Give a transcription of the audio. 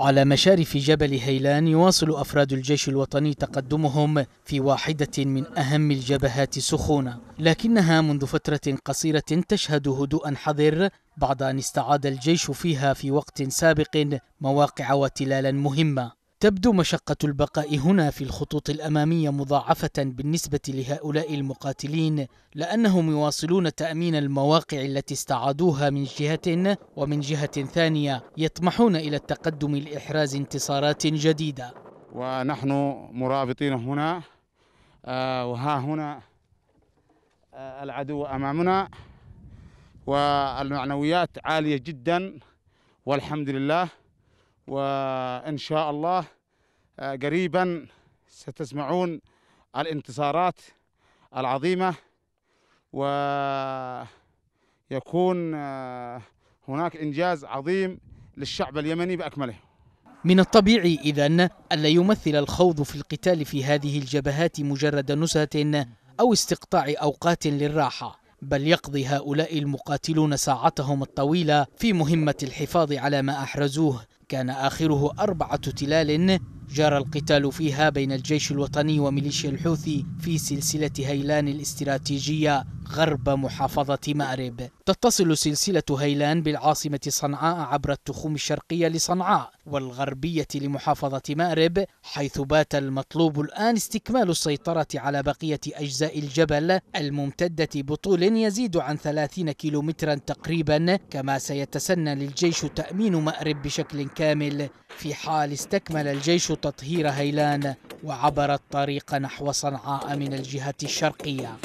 على مشارف جبل هيلان يواصل أفراد الجيش الوطني تقدمهم في واحدة من أهم الجبهات سخونة لكنها منذ فترة قصيرة تشهد هدوءا حذر بعد أن استعاد الجيش فيها في وقت سابق مواقع وتلالا مهمة تبدو مشقة البقاء هنا في الخطوط الأمامية مضاعفة بالنسبة لهؤلاء المقاتلين لأنهم يواصلون تأمين المواقع التي استعادوها من جهة ومن جهة ثانية يطمحون إلى التقدم لإحراز انتصارات جديدة ونحن مرابطين هنا آه، وها هنا آه، العدو أمامنا والمعنويات عالية جدا والحمد لله وإن شاء الله آه، قريبا ستسمعون الانتصارات العظيمة ويكون آه، هناك إنجاز عظيم للشعب اليمني بأكمله من الطبيعي إذا ألا يمثل الخوض في القتال في هذه الجبهات مجرد نزهة أو استقطاع أوقات للراحة بل يقضي هؤلاء المقاتلون ساعتهم الطويلة في مهمة الحفاظ على ما أحرزوه كان آخره أربعة تلال جرى القتال فيها بين الجيش الوطني وميليشيا الحوثي في سلسلة هيلان الاستراتيجية غرب محافظة مأرب تتصل سلسلة هيلان بالعاصمة صنعاء عبر التخوم الشرقية لصنعاء والغربية لمحافظة مأرب حيث بات المطلوب الآن استكمال السيطرة على بقية أجزاء الجبل الممتدة بطول يزيد عن 30 كيلومترا تقريبا كما سيتسنى للجيش تأمين مأرب بشكل كامل في حال استكمل الجيش تطهير هيلان وعبر الطريق نحو صنعاء من الجهة الشرقية